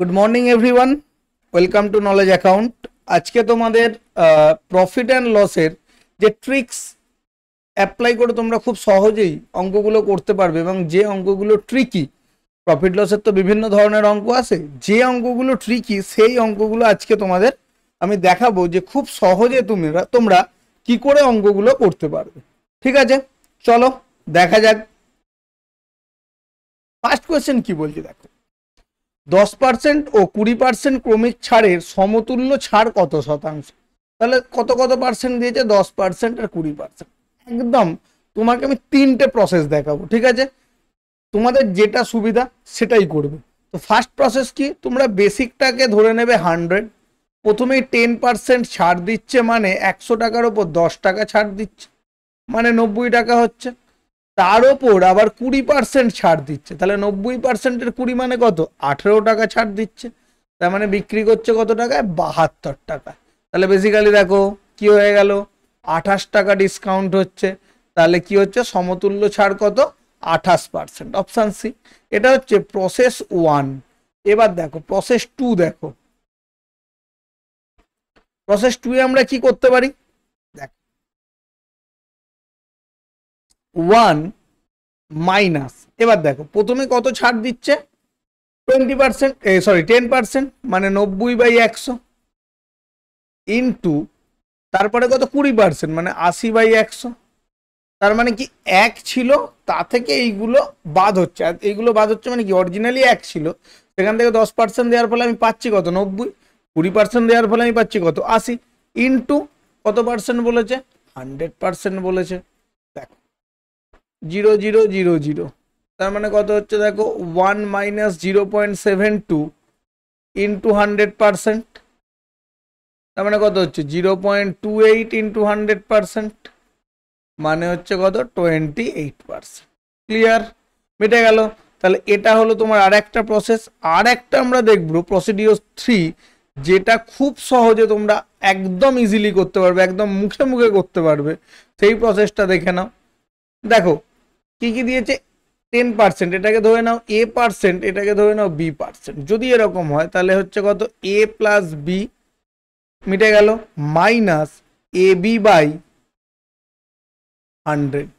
good morning everyone welcome to knowledge account আজকে তোমাদের profit and লসের যে ট্রিক্স অ্যাপ্লাই করে তোমরা খুব সহজেই অঙ্কগুলো করতে পারবে এবং যে অঙ্কগুলো ট্রিকি প্রফিট লসের তো বিভিন্ন ধরনের অঙ্ক আছে যে অঙ্কগুলো ট্রিকি সেই অঙ্কগুলো আজকে তোমাদের আমি দেখাবো যে খুব সহজে তোমরা তোমরা কি করে অঙ্কগুলো করতে পারবে ঠিক আছে চলো দেখা যাক ফার্স্ট কোয়েশ্চেন কি বলছি দেখো দশ পার্সেন্ট ও কুড়ি পার্সেন্ট ক্রমিক ছাড়ের সমতুল্য ছাড় কত শতাংশ তাহলে কত কত পার্সেন্ট দিয়েছে দশ পার্সেন্ট আর কুড়ি পার্সেন্ট একদম তোমাকে আমি তিনটে প্রসেস দেখাবো ঠিক আছে তোমাদের যেটা সুবিধা সেটাই করবে তো ফার্স্ট প্রসেস কি তোমরা বেসিকটাকে ধরে নেবে হান্ড্রেড প্রথমেই টেন পার্সেন্ট ছাড় দিচ্ছে মানে একশো টাকার ওপর দশ টাকা ছাড় দিচ্ছে মানে নব্বই টাকা হচ্ছে তার ওপর আবার কুড়ি পার্সেন্ট ছাড় দিচ্ছে তাহলে নব্বই পার্সেন্টের কুড়ি মানে কত আঠেরো টাকা ছাড় দিচ্ছে তার মানে বিক্রি করছে কত টাকায় বাহাত্তর টাকা তাহলে বেসিক্যালি দেখো কি হয়ে গেল আঠাশ টাকা ডিসকাউন্ট হচ্ছে তাহলে কি হচ্ছে সমতুল্য ছাড় কত আঠাশ পার্সেন্ট অপশান সি এটা হচ্ছে প্রসেস ওয়ান এবার দেখো প্রসেস টু দেখো প্রসেস টু আমরা কি করতে পারি দেখ ওয়ান মাইনাস এবার দেখো প্রথমে কত ছাড় দিচ্ছে twenty percent sorry ten percent মানে নব্বই বাই একশো ইন্টু তারপরে কত কুড়ি পার্সেন্ট মানে আশি বাই একশো তার মানে কি এক ছিল তা থেকে এইগুলো বাদ হচ্ছে আর এইগুলো বাদ হচ্ছে মানে কি অরিজিনালি এক ছিল সেখান থেকে দশ পার্সেন্ট দেওয়ার ফলে আমি পাচ্ছি কত নব্বই কুড়ি পার্সেন্ট দেওয়ার ফলে আমি পাচ্ছি কত আশি ইন্টু কত পার্সেন্ট বলেছে হান্ড্রেড পার্সেন্ট বলেছে জিরো জিরো জিরো জিরো তার মানে কত হচ্ছে দেখো one minus zero point seven two into hundred percent তার মানে কত হচ্ছে zero point two eight into hundred percent মানে হচ্ছে কত টোয়েন্টি এইট পারসেন্ট ক্লিয়ার মিটে গেল তাহলে এটা হলো তোমার আর একটা প্রসেস আর একটা আমরা দেখব প্রসিডিওর থ্রি যেটা খুব সহজে তোমরা একদম ইজিলি করতে পারবে একদম মুখে মুখে করতে পারবে সেই প্রসেসটা দেখে নাও দেখো কি কি দিয়েছে টেন পার্সেন্ট এটাকে ধরে নাও এ পার্সেন্ট এটাকে ধরে নাও বি পার্সেন্ট যদি এরকম হয় তাহলে হচ্ছে কত এ প্লাস বি মিটে গেল minus A B by hundred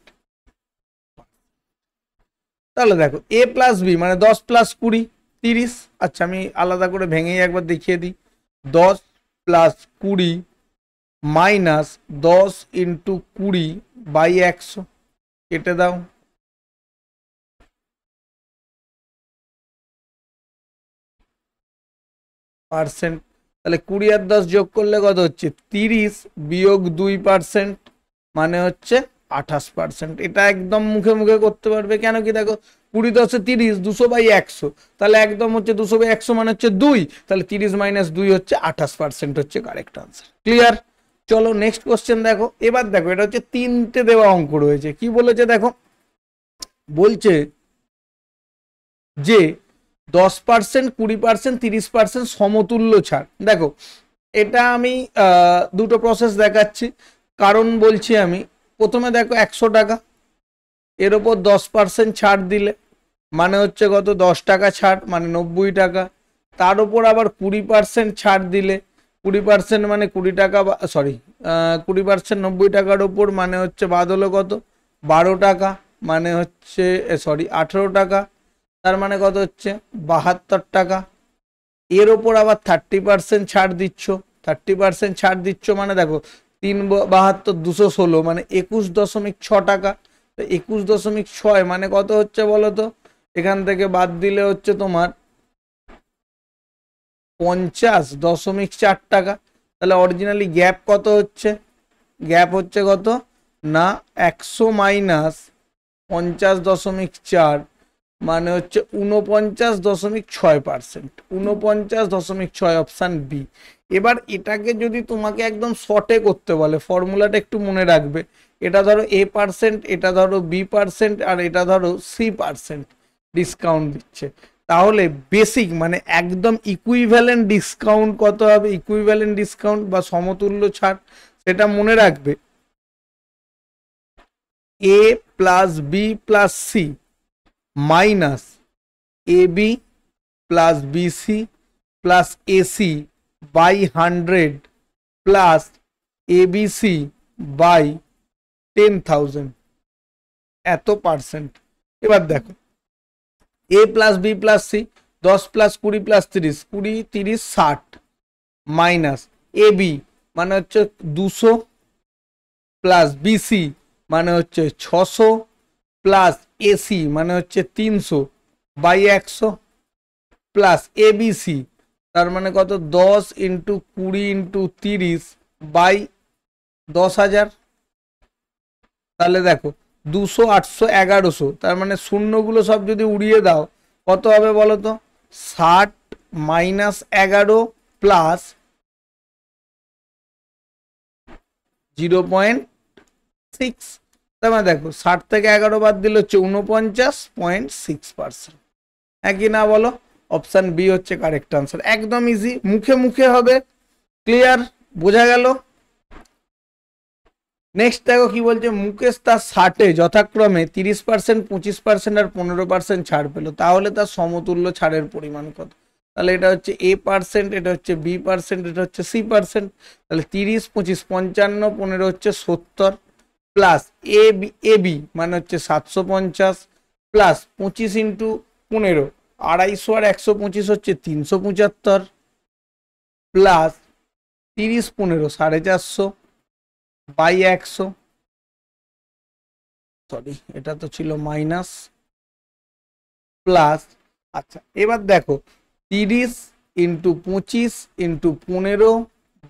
তাহলে দেখো এ প্লাস বি মানে দশ প্লাস কুড়ি তিরিশ আচ্ছা আমি আলাদা করে ভেঙেই একবার দেখিয়ে দিই দশ প্লাস কুড়ি মাইনাস দশ ইন্টু কুড়ি বাই একশো কেটে দাও পার্সেন্ট তাহলে কুড়ি আর দশ যোগ করলে কত হচ্ছে তিরিশ বিয়োগ দুই পার্সেন্ট মানে হচ্ছে আঠাশ পার্সেন্ট এটা একদম মুখে মুখে করতে পারবে কেন কি দেখো কুড়ি দশে তিরিশ দুশো বাই একশো তাহলে একদম হচ্ছে দুশো বাই একশো মানে হচ্ছে দুই তাহলে তিরিশ মাইনাস দুই হচ্ছে আঠাশ পার্সেন্ট হচ্ছে কারেক্ট আনসার ক্লিয়ার চলো নেক্সট কোশ্চেন দেখো এবার দেখো এটা হচ্ছে তিনটে দেওয়া অঙ্ক রয়েছে কি বলেছে দেখো বলছে যে দশ পার্সেন্ট কুড়ি পার্সেন্ট তিরিশ পার্সেন্ট সমতুল্য ছাড় দেখো এটা আমি দুটো প্রসেস দেখাচ্ছি কারণ বলছি আমি প্রথমে দেখো একশো টাকা এর ওপর দশ পার্সেন্ট ছাড় দিলে মানে হচ্ছে কত দশ টাকা ছাড় মানে নব্বই টাকা তার ওপর আবার কুড়ি পার্সেন্ট ছাড় দিলে কুড়ি পার্সেন্ট মানে কুড়ি টাকা সরি কুড়ি পার্সেন্ট নব্বই টাকার ওপর মানে হচ্ছে বাদ হলো কত বারো টাকা মানে হচ্ছে সরি আঠেরো টাকা তার মানে কত হচ্ছে বাহাত্তর টাকা এর ওপর আবার থার্টি পার্সেন্ট ছাড় দিচ্ছ থার্টি পার্সেন্ট ছাড় দিচ্ছ মানে দেখো তিন বাহাত্তর দুশো ষোলো মানে একুশ দশমিক ছ টাকা তো একুশ দশমিক ছয় মানে কত হচ্ছে বলো তো এখান থেকে বাদ দিলে হচ্ছে তোমার পঞ্চাশ দশমিক চার টাকা তাহলে অরিজিনালি গ্যাপ কত হচ্ছে গ্যাপ হচ্ছে কত না একশো মাইনাস পঞ্চাশ দশমিক চার মানে হচ্ছে উনপঞ্চাশ দশমিক ছয় পার্সেন্ট উনপঞ্চাশ দশমিক ছয় অপশান বি এবার এটাকে যদি তোমাকে একদম শর্টে করতে বলে ফর্মুলাটা একটু মনে রাখবে এটা ধরো এ পার্সেন্ট এটা ধরো বি পার্সেন্ট আর এটা ধরো সি পার্সেন্ট ডিসকাউন্ট দিচ্ছে তাহলে বেসিক মানে একদম ইকুইভ্যালেন্ট ডিসকাউন্ট কত হবে ইকুইভ্যালেন্ট ডিসকাউন্ট বা সমতুল্য ছাড় সেটা মনে রাখবে A plus B plus C minus A B plus B C plus A C by hundred plus A B C by ten thousand এত পার্সেন্ট এবার দেখো A plus B plus C দশ প্লাস কুড়ি প্লাস তিরিশ কুড়ি তিরিশ ষাট minus A B মানে হচ্ছে দুশো প্লাস বিসি মানে হচ্ছে ছশো প্লাস এসি মানে হচ্ছে তিনশো বাই একশো প্লাস এবিসি তার মানে কত দশ ইন্টু কুড়ি ইন্টু তিরিশ বাই দশ হাজার তাহলে দেখো দুশো আটশো এগারোশো তার মানে শূন্যগুলো সব যদি উড়িয়ে দাও কত হবে বলো তো ষাট মাইনাস এগারো প্লাস জিরো পয়েন্ট সিক্স তার মানে দেখো ষাট থেকে এগারো বাদ দিল হচ্ছে উনপঞ্চাশ পয়েন্ট সিক্স পার্সেন্ট হ্যাঁ কি না বলো অপশান বি হচ্ছে কারেক্ট আনসার একদম ইজি মুখে মুখে হবে ক্লিয়ার বোঝা গেল নেক্সট দেখো কি বলছে মুকেশ তার ষাটে যথাক্রমে তিরিশ পার্সেন্ট পঁচিশ পার্সেন্ট আর পনেরো পার্সেন্ট ছাড় পেলো তাহলে তার সমতুল্য ছাড়ের পরিমাণ কত তাহলে এটা হচ্ছে এ পার্সেন্ট এটা হচ্ছে বি পার্সেন্ট এটা হচ্ছে সি পার্সেন্ট তাহলে তিরিশ পঁচিশ পঞ্চান্ন পনেরো হচ্ছে সত্তর plus A B A B মানে হচ্ছে সাতশো পঞ্চাশ প্লাস পঁচিশ ইন্টু পনেরো আড়াইশো আর একশো পঁচিশ হচ্ছে তিনশো পঁচাত্তর প্লাস তিরিশ পনেরো সাড়ে চারশো বাই একশো সরি এটা তো ছিল মাইনাস প্লাস আচ্ছা এবার দেখো তিরিশ ইন্টু পঁচিশ ইন্টু পনেরো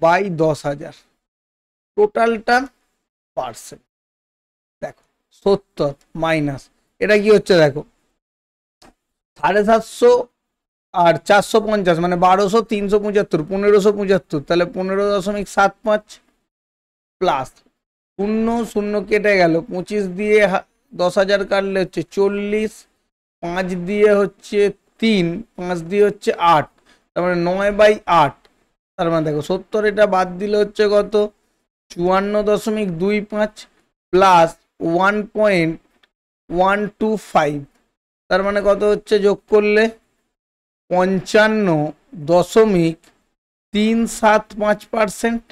বাই দশ হাজার টোটালটা পার্সেন্ট সত্তর মাইনাস এটা কি হচ্ছে দেখো সাড়ে সাতশো আর চারশো পঞ্চাশ মানে বারোশো তিনশো পঁচাত্তর পনেরোশো পঁচাত্তর তাহলে পনেরো দশমিক সাত পাঁচ প্লাস শূন্য শূন্য কেটে গেল পঁচিশ দিয়ে দশ হাজার কাটলে হচ্ছে চল্লিশ পাঁচ দিয়ে হচ্ছে তিন পাঁচ দিয়ে হচ্ছে আট তার মানে নয় বাই আট তার মানে দেখো সত্তর এটা বাদ দিলে হচ্ছে কত চুয়ান্ন দশমিক দুই পাঁচ plus one point one two five তার মানে কত হচ্ছে যোগ করলে পঞ্চান্ন দশমিক তিন সাত পাঁচ পারসেন্ট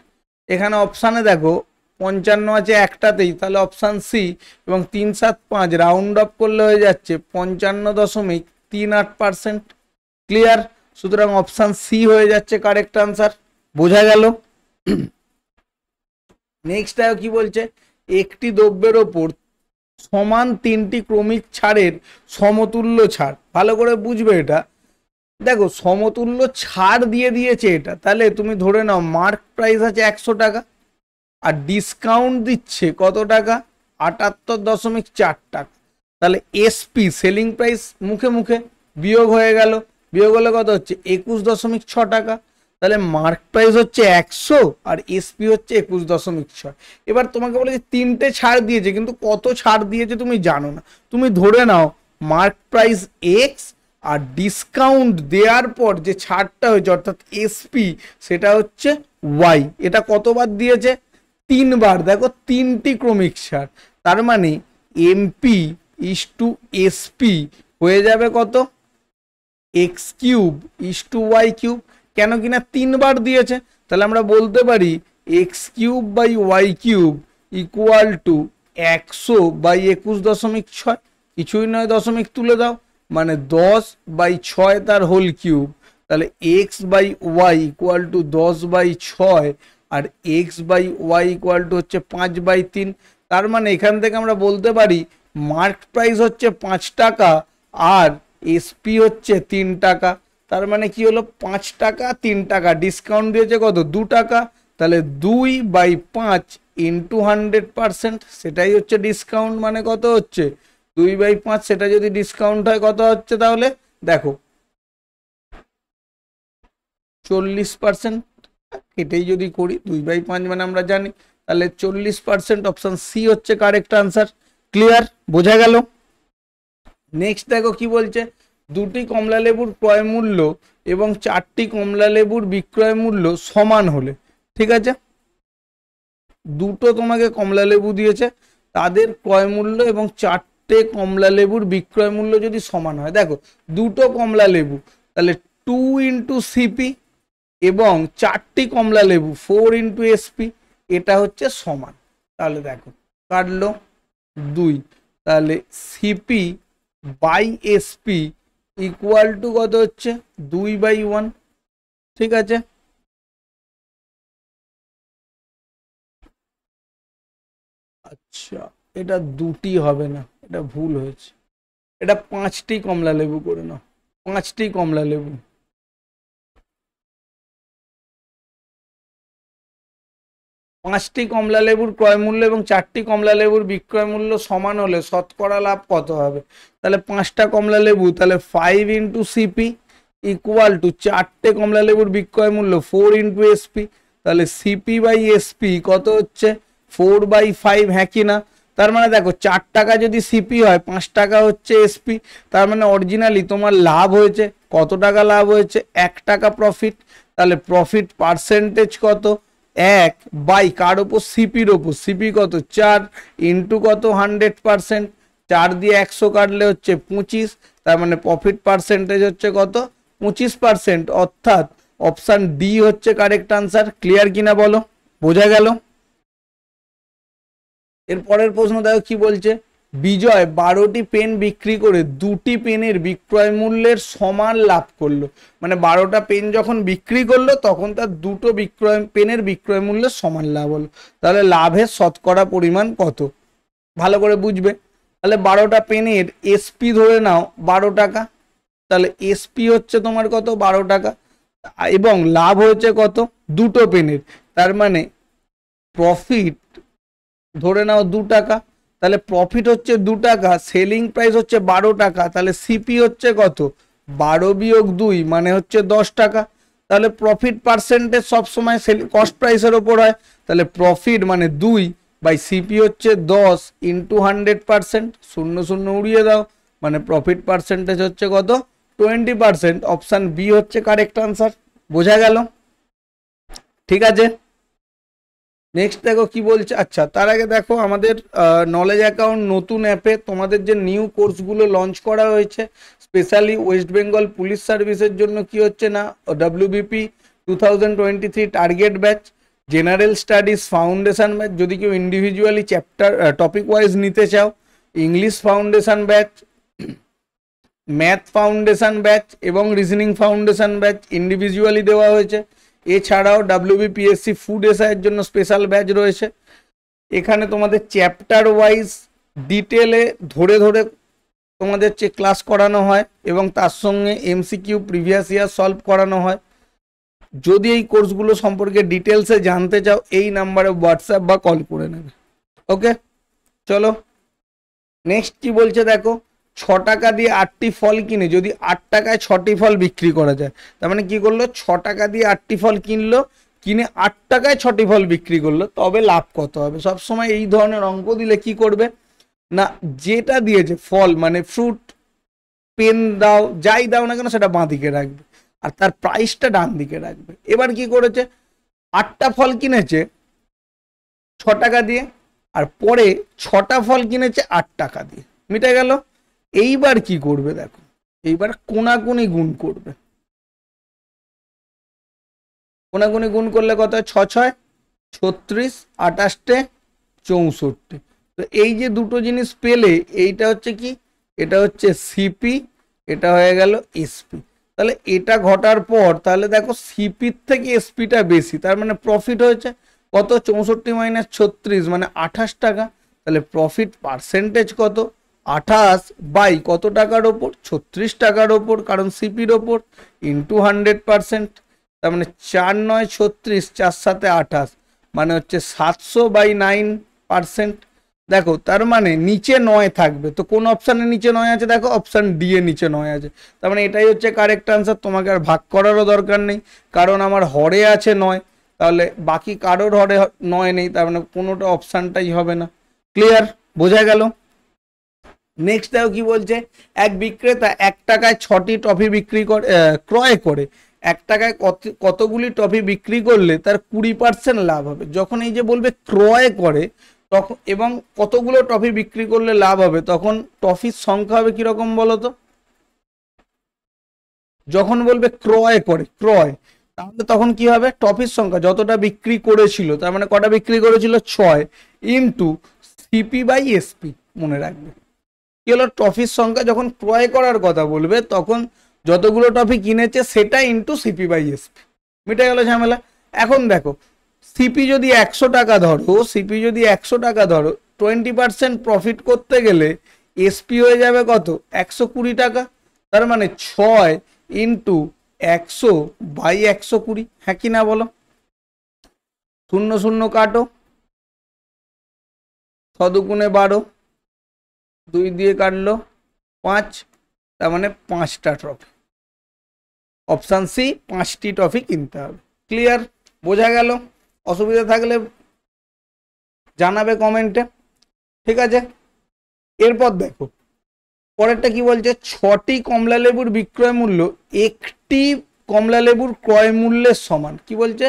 এখানে অপশানে দেখো পঞ্চান্ন আছে একটাতেই তাহলে অপশান সি এবং তিন সাত পাঁচ রাউন্ড অফ করলে হয়ে যাচ্ছে পঞ্চান্ন দশমিক তিন আট পারসেন্ট ক্লিয়ার সুতরাং অপশান সি হয়ে যাচ্ছে কারেক্ট আনসার বোঝা গেল নেক্সট কি বলছে একটি দ্রব্যের ওপর সমান তিনটি ক্রমিক ছাড়ের সমতুল্য ছাড় ভালো করে বুঝবে এটা দেখো সমতুল্য ছাড় দিয়ে দিয়েছে এটা তাহলে তুমি ধরে নাও মার্ক প্রাইস আছে একশো টাকা আর ডিসকাউন্ট দিচ্ছে কত টাকা আটাত্তর দশমিক চার টাকা তাহলে এসপি সেলিং প্রাইস মুখে মুখে বিয়োগ হয়ে গেল বিয়োগ হলে কত হচ্ছে একুশ দশমিক ছ টাকা তাহলে মার্ক প্রাইস হচ্ছে একশো আর এসপি হচ্ছে একুশ দশমিক ছয় এবার তোমাকে বলে যে তিনটে ছাড় দিয়েছে কিন্তু কত ছাড় দিয়েছে তুমি জানো না তুমি ধরে নাও মার্ক প্রাইস এক্স আর ডিসকাউন্ট দেওয়ার পর যে ছাড়টা হয়েছে অর্থাৎ এসপি সেটা হচ্ছে ওয়াই এটা কতবার দিয়েছে তিনবার দেখো তিনটি ক্রমিক ছাড় তার মানে এমপি ইস টু এসপি হয়ে যাবে কত X cube is to Y cube কেন কিনা তিনবার দিয়েছে তাহলে আমরা বলতে পারি X cube by Y cube equal to একশো বাই একুশ দশমিক ছয় কিছুই নয় দশমিক তুলে দাও মানে দশ বাই ছয় তার হোল কিউব তাহলে X by Y equal to দশ বাই ছয় আর X by Y equal to হচ্ছে পাঁচ বাই তিন তার মানে এখান থেকে আমরা বলতে পারি মার্ক প্রাইস হচ্ছে পাঁচ টাকা আর এসপি হচ্ছে তিন টাকা তার মানে কি হলো পাঁচ টাকা তিন টাকা ডিসকাউন্ট দিয়েছে কত দু টাকা তাহলে দুই বাই পাঁচ ইন্টু হান্ড্রেড সেটাই হচ্ছে ডিসকাউন্ট মানে কত হচ্ছে দুই বাই পাঁচ সেটা যদি ডিসকাউন্ট হয় কত হচ্ছে তাহলে দেখো চল্লিশ পার্সেন্ট এটাই যদি করি দুই বাই পাঁচ মানে আমরা জানি তাহলে চল্লিশ পার্সেন্ট অপশান সি হচ্ছে কারেক্ট আনসার ক্লিয়ার বোঝা গেল নেক্সট দেখো কি বলছে দুটি কমলালেবুর ক্রয় মূল্য এবং চারটি কমলালেবুর বিক্রয় মূল্য সমান হলে ঠিক আছে দুটো তোমাকে কমলালেবু দিয়েছে তাদের ক্রয় মূল্য এবং চারটে কমলালেবুর বিক্রয় মূল্য যদি সমান হয় দেখো দুটো কমলালেবু তাহলে টু ইন্টু সিপি এবং চারটি কমলালেবু ফোর ইন্টু এসপি এটা হচ্ছে সমান তাহলে দেখো কাটলো দুই তাহলে CP by SP equal to কত হচ্ছে দুই বাই ওয়ান ঠিক আছে আচ্ছা এটা দুটি হবে না এটা ভুল হয়েছে এটা পাঁচটি কমলা লেবু করে নাও পাঁচটি কমলা লেবু পাঁচটি কমলা লেবুর ক্রয় মূল্য এবং চারটি কমলা লেবুর বিক্রয় মূল্য সমান হলে শতকরা লাভ কত হবে তাহলে পাঁচটা কমলা লেবু তাহলে five into CP equal to চারটে কমলা লেবুর বিক্রয় মূল্য ফোর ইন্টু এসপি তাহলে সিপি বাই এসপি কত হচ্ছে ফোর বাই ফাইভ হ্যাঁ কি না তার মানে দেখো চার টাকা যদি সিপি হয় পাঁচ টাকা হচ্ছে এসপি তার মানে অরিজিনালি তোমার লাভ হয়েছে কত টাকা লাভ হয়েছে এক টাকা প্রফিট তাহলে প্রফিট পার্সেন্টেজ কত এক বাই কার ওপর সিপির ওপর সিপি কত চার ইন্টু কত হান্ড্রেড পারসেন্ট চার দিয়ে একশো কাটলে হচ্ছে পঁচিশ তার মানে প্রফিট পার্সেন্টেজ হচ্ছে কত পঁচিশ পার্সেন্ট অর্থাৎ অপশান ডি হচ্ছে কারেক্ট আনসার ক্লিয়ার কিনা বলো বোঝা গেল এর পরের প্রশ্ন দেখো কি বলছে বিজয় বারোটি পেন বিক্রি করে দুটি পেনের বিক্রয় মূল্যের সমান লাভ করলো মানে বারোটা পেন যখন বিক্রি করলো তখন তার দুটো বিক্রয় পেনের বিক্রয় মূল্যের সমান লাভ হলো তাহলে লাভের শতকরা পরিমাণ কত ভালো করে বুঝবে তাহলে বারোটা পেনের এসপি ধরে নাও বারো টাকা তাহলে এসপি হচ্ছে তোমার কত বারো টাকা এবং লাভ হয়েছে কত দুটো পেনের তার মানে প্রফিট ধরে নাও দু টাকা তাহলে প্রফিট হচ্ছে দু টাকা সেলিং প্রাইস হচ্ছে বারো টাকা তাহলে সিপি হচ্ছে কত বারো বিয়োগ দুই মানে হচ্ছে দশ টাকা তাহলে প্রফিট পার্সেন্টেজ সবসময় কস্ট প্রাইসের ওপর হয় তাহলে প্রফিট মানে দুই বাই সিপি হচ্ছে দশ ইন্টু হান্ড্রেড পার্সেন্ট শূন্য শূন্য উড়িয়ে দাও মানে প্রফিট পার্সেন্টেজ হচ্ছে কত টোয়েন্টি পার্সেন্ট অপশান বি হচ্ছে কারেক্ট আনসার বোঝা গেল ঠিক আছে নেক্সট দেখো কি বলছে আচ্ছা তার আগে দেখো আমাদের নলেজ অ্যাকাউন্ট নতুন অ্যাপে তোমাদের যে নিউ কোর্সগুলো লঞ্চ করা হয়েছে স্পেশালি ওয়েস্ট বেঙ্গল পুলিশ সার্ভিসের জন্য কি হচ্ছে না WBP two thousand twenty three target batch general studies foundation batch যদি কেউ ইন্ডিভিজুয়ালি চ্যাপ্টার টপিক ওয়াইজ নিতে চাও English foundation batch math foundation batch এবং রিজনিং ফাউন্ডেশন ব্যাচ ইন্ডিভিজুয়ালি দেওয়া হয়েছে এছাড়াও ডাব্লিউবিপিএসসি ফুড এসআইয়ের জন্য স্পেশাল ব্যাচ রয়েছে এখানে তোমাদের চ্যাপ্টার ওয়াইজ ডিটেলে ধরে ধরে তোমাদের যে ক্লাস করানো হয় এবং তার সঙ্গে এমসিকিউ প্রিভিয়াস ইয়ার সলভ করানো হয় যদি এই কোর্সগুলো সম্পর্কে ডিটেলসে জানতে চাও এই নাম্বারে হোয়াটসঅ্যাপ বা কল করে নেবে ওকে চলো নেক্সট কি বলছে দেখো ছ টাকা দিয়ে আটটি ফল কিনে যদি আট টাকায় ছটি ফল বিক্রি করা যায় তার মানে কি করলো ছ টাকা দিয়ে আটটি ফল কিনলো কিনে আট টাকায় ছটি ফল বিক্রি করলো তবে লাভ কত হবে সব সময় এই ধরনের অঙ্ক দিলে কি করবে না যেটা দিয়েছে ফল মানে ফ্রুট পেন দাও যাই দাও না কেন সেটা বাঁ দিকে রাখবে আর তার প্রাইসটা ডান দিকে রাখবে এবার কি করেছে আটটা ফল কিনেছে ছ টাকা দিয়ে আর পরে ছটা ফল কিনেছে আট টাকা দিয়ে মিটে গেল এইবার কি করবে দেখো এইবার কোনাকুনি গুণ করবে কোনাকুনি গুণ করলে কত হয় ছ ছয় ছত্রিশ আটাশটে চৌষট্টি তো এই যে দুটো জিনিস পেলে এইটা হচ্ছে কি এটা হচ্ছে সিপি এটা হয়ে গেল এসপি তাহলে এটা ঘটার পর তাহলে দেখো সিপির থেকে এসপিটা বেশি তার মানে প্রফিট হয়েছে কত চৌষট্টি মাইনাস ছত্রিশ মানে আঠাশ টাকা তাহলে প্রফিট পার্সেন্টেজ কত আঠাশ বাই কত টাকার ওপর ছত্রিশ টাকার ওপর কারণ সিপির ওপর ইন্টু হান্ড্রেড পারসেন্ট তার মানে চার নয় ছত্রিশ চার সাথে আঠাশ মানে হচ্ছে সাতশো বাই নাইন পারসেন্ট দেখো তার মানে নিচে নয় থাকবে তো কোন অপশানে নিচে নয় আছে দেখো অপশান ডি এ নিচে নয় আছে তার মানে এটাই হচ্ছে কারেক্ট আনসার তোমাকে আর ভাগ করারও দরকার নেই কারণ আমার হরে আছে নয় তাহলে বাকি কারোর হরে নয় নেই তার মানে কোনোটা অপশানটাই হবে না ক্লিয়ার বোঝা গেল নেক্সট দেখো কি বলছে এক বিক্রেতা এক টাকায় ছটি টফি বিক্রি করে ক্রয় করে এক টাকায় কত কতগুলি টফি বিক্রি করলে তার কুড়ি পার্সেন্ট লাভ হবে যখন এই যে বলবে ক্রয় করে তখন এবং কতগুলো টফি বিক্রি করলে লাভ হবে তখন টফির সংখ্যা হবে কীরকম বলো তো যখন বলবে ক্রয় করে ক্রয় তাহলে তখন কি হবে টফির সংখ্যা যতটা বিক্রি করেছিল তার মানে কটা বিক্রি করেছিল ছয় ইন্টু সিপি বাই এসপি মনে রাখবে কি হলো ট্রফির সংখ্যা যখন ক্রয় করার কথা বলবে তখন যতগুলো ট্রফি কিনেছে সেটা ইন্টু সিপি বাই এসপি মিটে গেল ঝামেলা এখন দেখো সিপি যদি একশো টাকা ধরো সিপি যদি একশো টাকা ধরো টোয়েন্টি পার্সেন্ট প্রফিট করতে গেলে এসপি হয়ে যাবে কত একশো কুড়ি টাকা তার মানে ছয় ইন্টু একশো বাই একশো কুড়ি হ্যাঁ কি না বলো শূন্য শূন্য কাটো সদুকুণে বারো দুই দিয়ে কাটলো পাঁচ তার মানে পাঁচটা ট্রফি অপশান সি পাঁচটি ট্রফি কিনতে হবে ক্লিয়ার বোঝা গেল অসুবিধা থাকলে জানাবে কমেন্টে ঠিক আছে এরপর দেখো পরেরটা কি বলছে ছটি কমলা লেবুর বিক্রয় মূল্য একটি কমলা লেবুর ক্রয় মূল্যের সমান কি বলছে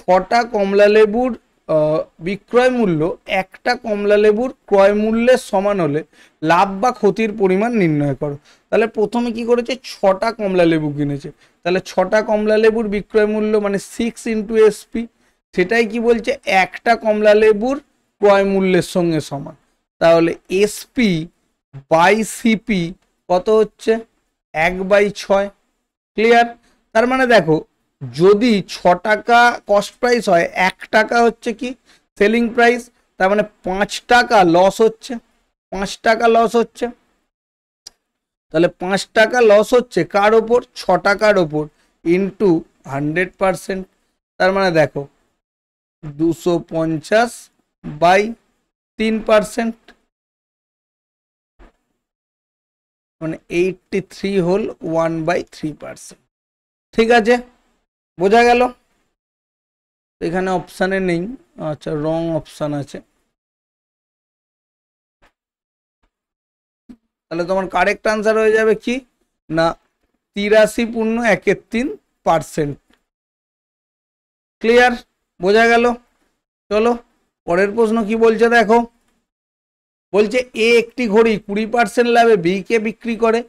ছটা কমলা লেবুর বিক্রয় মূল্য একটা কমলা লেবুর ক্রয় মূল্যের সমান হলে লাভ বা ক্ষতির পরিমাণ নির্ণয় করো তাহলে প্রথমে কি করেছে ছটা কমলা লেবু কিনেছে তাহলে ছটা কমলা লেবুর বিক্রয় মূল্য মানে সিক্স ইন্টু এসপি সেটাই কি বলছে একটা কমলা লেবুর ক্রয় মূল্যের সঙ্গে সমান তাহলে এসপি বাই সিপি কত হচ্ছে এক বাই ছয় ক্লিয়ার তার মানে দেখো যদি ছ টাকা কস্ট প্রাইস হয় এক টাকা হচ্ছে কি সেলিং প্রাইস তার মানে পাঁচ টাকা লস হচ্ছে পাঁচ টাকা লস হচ্ছে তাহলে পাঁচ টাকা লস হচ্ছে কার ওপর ছ টাকার ওপর ইন্টু হান্ড্রেড পারসেন্ট তার মানে দেখো দুশো পঞ্চাশ বাই তিন পারসেন্ট মানে eighty three whole one by three percent ঠিক আছে বোঝা গেল এখানে অপশানে নেই আচ্ছা রং অপশান আছে তাহলে তোমার কারেক্ট আনসার হয়ে যাবে কি না তিরাশি পূর্ণ একের তিন পার্সেন্ট ক্লিয়ার বোঝা গেল চলো পরের প্রশ্ন কি বলছে দেখো বলছে এ একটি ঘড়ি কুড়ি পার্সেন্ট লাভে বি কে বিক্রি করে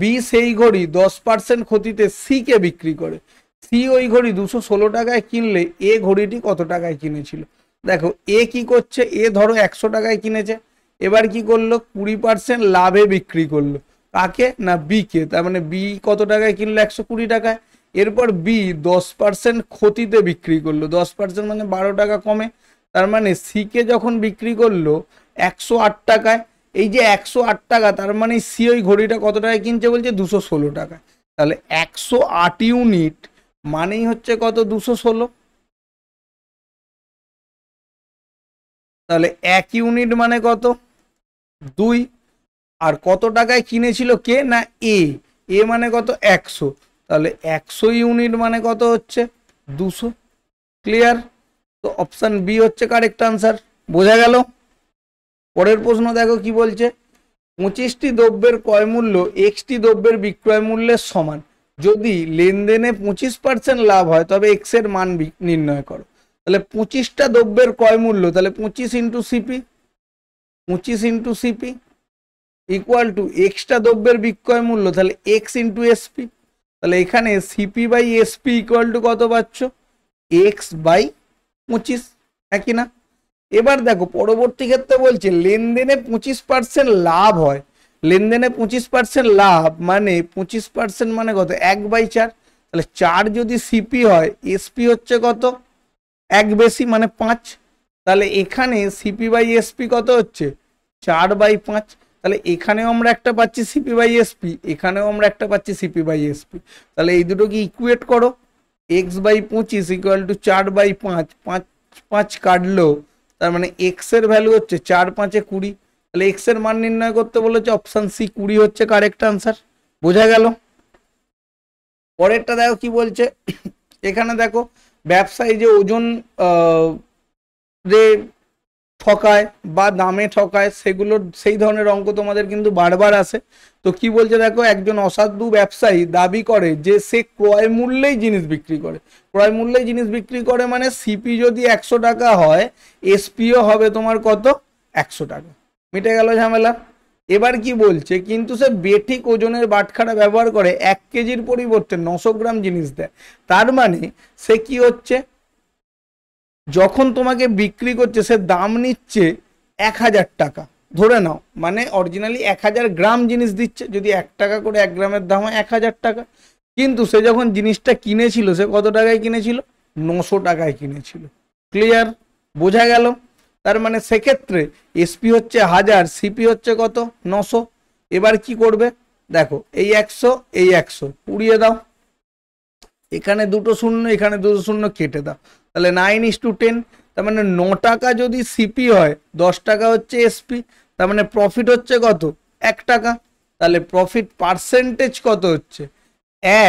বি সেই ঘড়ি দশ পার্সেন্ট ক্ষতিতে সি কে বিক্রি করে সি ওই ঘড়ি দুশো ষোলো টাকায় কিনলে এ ঘড়িটি কত টাকায় কিনেছিল দেখো এ কি করছে এ ধরো একশো টাকায় কিনেছে এবার কি করলো কুড়ি পার্সেন্ট লাভে বিক্রি করলো কাকে না বিকে তার মানে বি কত টাকায় কিনলো একশো কুড়ি টাকায় এরপর বি দশ পার্সেন্ট ক্ষতিতে বিক্রি করলো দশ পার্সেন্ট মানে বারো টাকা কমে তার মানে সিকে যখন বিক্রি করলো একশো আট টাকায় এই যে একশো আট টাকা তার মানে সি ওই ঘড়িটা কত টাকায় কিনছে বলছে দুশো ষোলো টাকায় তাহলে একশো আট ইউনিট মানেই হচ্ছে কত দুশো ষোলো তাহলে এক ইউনিট মানে কত দুই আর কত টাকায় কিনেছিল কে না এ এ মানে কত একশো তাহলে একশো ইউনিট মানে কত হচ্ছে দুশো ক্লিয়ার তো অপশান বি হচ্ছে কারেক্ট আনসার বোঝা গেল পরের প্রশ্ন দেখো কি বলছে পঁচিশটি দ্রব্যের ক্রয় মূল্য এক্সটি দ্রব্যের বিক্রয় মূল্যের সমান যদি লেনদেনে পঁচিশ পার্সেন্ট লাভ হয় তবে এক্স এর মান নির্ণয় করো তাহলে পঁচিশটা দ্রব্যের ক্রয় মূল্য তাহলে পঁচিশ ইন্টু সিপি পঁচিশ ইন্টু সিপি ইকুয়াল টু এক্সটা দ্রব্যের বিক্রয় মূল্য তাহলে এক্স ইন্টু এসপি তাহলে এখানে CP by SP equal to কত পাচ্ছ এক্স বাই পঁচিশ একই না এবার দেখো পরবর্তী ক্ষেত্রে বলছে লেনদেনে পঁচিশ পার্সেন্ট লাভ হয় লেনদেনে পঁচিশ পার্সেন্ট লাভ মানে পঁচিশ পার্সেন্ট মানে কত এক বাই চার তাহলে চার যদি সিপি হয় এসপি হচ্ছে কত এক বেশি মানে পাঁচ তাহলে এখানে সিপি বাই এসপি কত হচ্ছে চার বাই পাঁচ তাহলে এখানেও আমরা একটা পাচ্ছি সিপি বাই এসপি এখানেও আমরা একটা পাচ্ছি সিপি বাই এসপি তাহলে এই দুটোকে ইকুয়েট করো এক্স বাই পঁচিশ ইকুয়াল টু চার বাই পাঁচ পাঁচ পাঁচ কাটলো তার মানে এক্সের ভ্যালু হচ্ছে চার পাঁচে কুড়ি তাহলে এক্স এর মান নির্ণয় করতে বলেছে অপশান সি কুড়ি হচ্ছে কারেক্ট আনসার বোঝা গেল পরেরটা দেখো কি বলছে এখানে দেখো ব্যবসায়ী যে ওজন রে ঠকায় বা দামে ঠকায় সেগুলোর সেই ধরনের অঙ্ক তোমাদের কিন্তু বারবার আসে তো কি বলছে দেখো একজন অসাধু ব্যবসায়ী দাবি করে যে সে ক্রয় মূল্যেই জিনিস বিক্রি করে ক্রয় মূল্যেই জিনিস বিক্রি করে মানে সিপি যদি একশো টাকা হয় এসপিও হবে তোমার কত একশো টাকা মিটে গেল ঝামেলা এবার কি বলছে কিন্তু সে বেঠিক ওজনের বাটখারা ব্যবহার করে এক কেজির পরিবর্তে নশো গ্রাম জিনিস দেয় তার মানে সে কি হচ্ছে যখন তোমাকে বিক্রি করছে সে দাম নিচ্ছে এক হাজার টাকা ধরে নাও মানে অরিজিনালি এক হাজার গ্রাম জিনিস দিচ্ছে যদি এক টাকা করে এক গ্রামের দাম হয় এক হাজার টাকা কিন্তু সে যখন জিনিসটা কিনেছিল সে কত টাকায় কিনেছিল নশো টাকায় কিনেছিল ক্লিয়ার বোঝা গেল তার মানে সেক্ষেত্রে এসপি হচ্ছে হাজার সিপি হচ্ছে কত নশো এবার কি করবে দেখো এই একশো এই একশো পুড়িয়ে দাও এখানে দুটো শূন্য এখানে দুটো শূন্য কেটে দাও তাহলে নাইন ইস টু টেন তার মানে ন টাকা যদি সিপি হয় দশ টাকা হচ্ছে এসপি তার মানে প্রফিট হচ্ছে কত এক টাকা তাহলে প্রফিট পার্সেন্টেজ কত হচ্ছে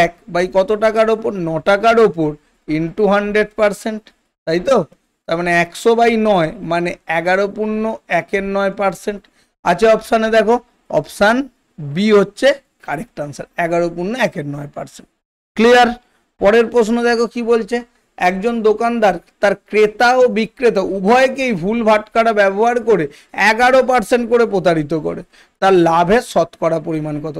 এক বাই কত টাকার ওপর ন টাকার ওপর ইন্টু হান্ড্রেড পারসেন্ট তাই তো তার মানে একশো বাই নয় মানে এগারো পূর্ণ একের নয় পার্সেন্ট আছে অপশানে দেখো অপশান বি হচ্ছে কারেক্ট আনসার এগারো পূর্ণ একের নয় পার্সেন্ট ক্লিয়ার পরের প্রশ্ন দেখো কি বলছে একজন দোকানদার তার ক্রেতা ও বিক্রেতা উভয়কেই ভুল ভাটকারা ব্যবহার করে এগারো পার্সেন্ট করে প্রতারিত করে তার লাভের শতকরা পরিমাণ কত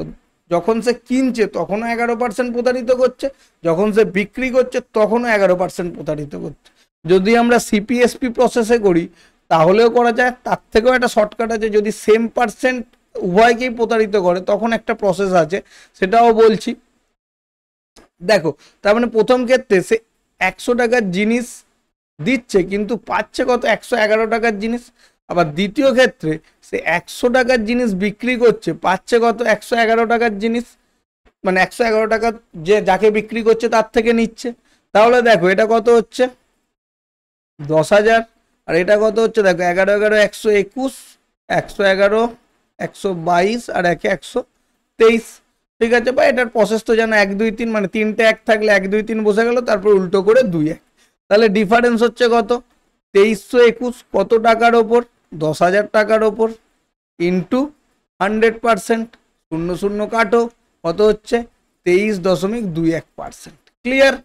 যখন সে কিনছে তখনও এগারো পার্সেন্ট প্রতারিত করছে যখন সে বিক্রি করছে তখনও এগারো পার্সেন্ট প্রতারিত করছে যদি আমরা সিপিএসপি প্রসেসে করি তাহলেও করা যায় তার থেকেও একটা শর্টকাট আছে যদি সেম পার্সেন্ট উভয়কেই প্রতারিত করে তখন একটা প্রসেস আছে সেটাও বলছি দেখো তার মানে প্রথম ক্ষেত্রে সে একশো টাকার জিনিস দিচ্ছে কিন্তু পাচ্ছে কত একশো এগারো টাকার জিনিস আবার দ্বিতীয় ক্ষেত্রে সে একশো টাকার জিনিস বিক্রি করছে পাচ্ছে কত একশো এগারো টাকার জিনিস মানে একশো এগারো টাকা যে যাকে বিক্রি করছে তার থেকে নিচ্ছে তাহলে দেখো এটা কত হচ্ছে দশ হাজার আর এটা কত হচ্ছে দেখো এগারো এগারো একশো একুশ একশো এগারো একশো বাইশ আর একে একশো তেইশ ঠিক আছে বা এটার প্রসেস তো জানো এক দুই তিন মানে তিনটে এক থাকলে এক দুই তিন বসে গেল তারপর উল্টো করে দুই এক তাহলে ডিফারেন্স হচ্ছে কত তেইশশো একুশ কত টাকার ওপর দশ হাজার টাকার ওপর ইন্টু হান্ড্রেড পারসেন্ট শূন্য শূন্য কাটো কত হচ্ছে তেইশ দশমিক দুই এক পারসেন্ট ক্লিয়ার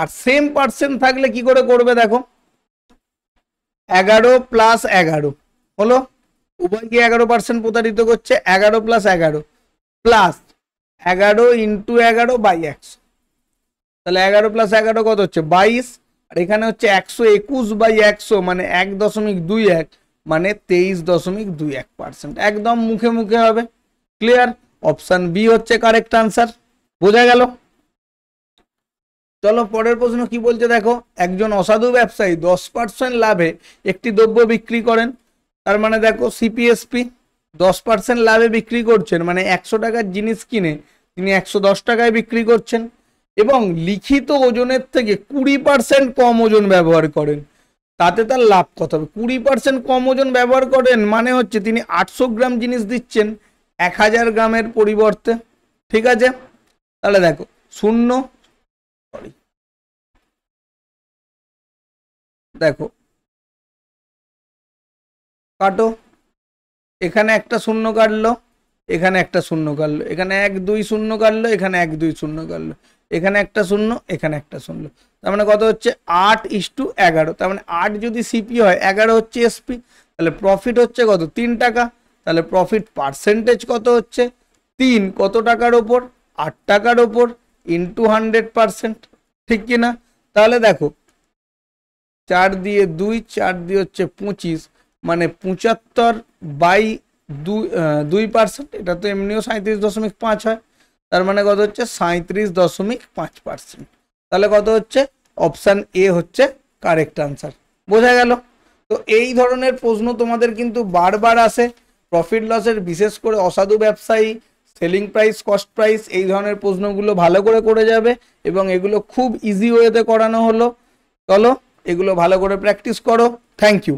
আর সেম পার্সেন্ট থাকলে কি করে করবে দেখো এগারো প্লাস এগারো হলো উভয়কে এগারো পার্সেন্ট প্রতারিত করছে এগারো প্লাস এগারো প্লাস এগারো ইন্টু এগারো বাই একশো তাহলে এগারো প্লাস এগারো কত হচ্ছে বাইশ আর এখানে হচ্ছে একশো একুশ বাই একশো মানে এক দশমিক দুই এক মানে তেইশ দশমিক দুই এক পার্সেন্ট একদম মুখে মুখে হবে ক্লিয়ার অপশান বি হচ্ছে কারেক্ট আনসার বোঝা গেল চলো পরের প্রশ্ন কি বলছে দেখো একজন অসাধু ব্যবসায়ী দশ পার্সেন্ট লাভে একটি দ্রব্য বিক্রি করেন তার মানে দেখো সিপিএসপি দশ পার্সেন্ট লাভে বিক্রি করছেন মানে একশো টাকার জিনিস কিনে তিনি একশো দশ টাকায় বিক্রি করছেন এবং লিখিত ওজনের থেকে কুড়ি পার্সেন্ট কম ওজন ব্যবহার করেন তাতে তার লাভ কত হবে কুড়ি পার্সেন্ট কম ওজন ব্যবহার করেন মানে হচ্ছে তিনি আটশো গ্রাম জিনিস দিচ্ছেন এক হাজার গ্রামের পরিবর্তে ঠিক আছে তাহলে দেখো শূন্য দেখো কাটো এখানে একটা শূন্য কাটলো এখানে একটা শূন্য কাটলো এখানে এক দুই শূন্য কাটলো এখানে এক দুই শূন্য কাটলো এখানে একটা শূন্য এখানে একটা শূন্য তার মানে কত হচ্ছে আট ইস টু এগারো তার মানে আট যদি সিপি হয় এগারো হচ্ছে এসপি তাহলে প্রফিট হচ্ছে কত তিন টাকা তাহলে প্রফিট পার্সেন্টেজ কত হচ্ছে তিন কত টাকার ওপর আট টাকার ওপর ইন্টু হান্ড্রেড পারসেন্ট ঠিক কিনা তাহলে দেখো চার দিয়ে দুই চার দিয়ে হচ্ছে পঁচিশ মানে পঁচাত্তর বাই দুই পার্সেন্ট এটা তো এমনিও সাঁত্রিশ দশমিক পাঁচ হয় তার মানে কত হচ্ছে সাঁত্রিশ দশমিক পাঁচ পার্সেন্ট তাহলে কত হচ্ছে অপশান এ হচ্ছে কারেক্ট আনসার বোঝা গেল তো এই ধরনের প্রশ্ন তোমাদের কিন্তু বারবার আসে প্রফিট লসের বিশেষ করে অসাধু ব্যবসায়ী সেলিং প্রাইস কস্ট প্রাইস এই ধরনের প্রশ্নগুলো ভালো করে করে যাবে এবং এগুলো খুব ইজি ওয়েতে করানো হলো চলো এগুলো ভালো করে প্র্যাকটিস করো থ্যাংক ইউ